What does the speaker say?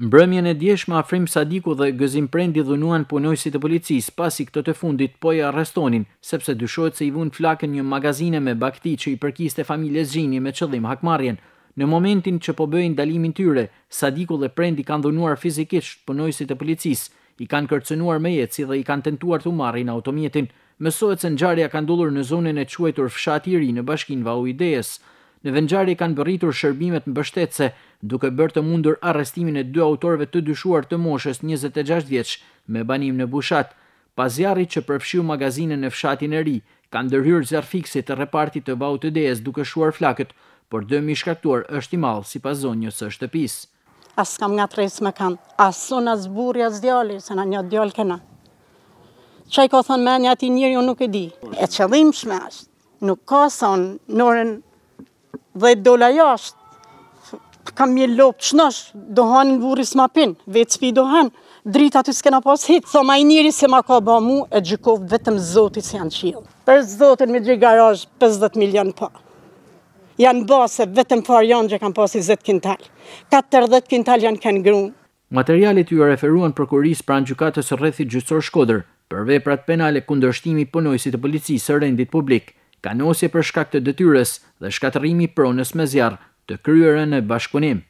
Mbrëmjen e djeshme Afrim Sadiku dhe Gëzim Prendi dhunuan punojësit e policisë pasi këtë të fundit po i arrestonin sepse dyshohet se i vun flakën një magazine me bakti që i përkiste familjes Gjini me qëllim hakmarrjen. Në momentin që po bëjnë dalimin tyre, Sadiku dhe Prendi kanë dhunuar fizikisht punojësit e policisë, i kanë kërcënuar me jetësi dhe i kanë tentuar të marrin automjetin. Mësohet se ngjarja ka ndodhur në zonën e quajtur Fshati i Ri në bashkinë Vau i Dejës. Në vendngjarje kanë bërritur shërbimet mbështetëse, duke bërë të mundur arrestimin e dy autorëve të dyshuar të moshës 26 vjeç me banim në Bushat. Pas zjarrit që përfshiu magazinën në fshatin e ri, kanë ndërhyrë zjarfiksit të repartit të vau të dejes duke shuar flakët, por dëmi i shkaktuar është i madh sipas zonjës së shtëpisë. As kam nga tres me kanë, as son as burri as djali, se na një djal kena. Çaj ka thon me një njeriu njëri unë nuk e di. E çellimshme është. Nuk ka son norën dhe dola jashtë, kam mjë lopë qënësh, dohanin burri s'ma pinë, vetë s'pi dohanë, dritë aty s'kena pas hitë, thoma i njëri se ma ka ba mu, e gjykovë vetëm zotit se janë qilë. Për zotin me gjithë garaj 50 milion pa. Janë ba se vetëm far janë që kam pas i 10 kintal. 40 kintal janë kënë grunë. Materialit ju referuan prokuris pra në gjukatës rrethit gjysor shkoder, për veprat penale kundërshtimi punojësit përnojësit të policisë së rendit publikë kanosje për shkak të detyres dhe shkatërimi pronës me zjarë të kryerën e bashkëpunim.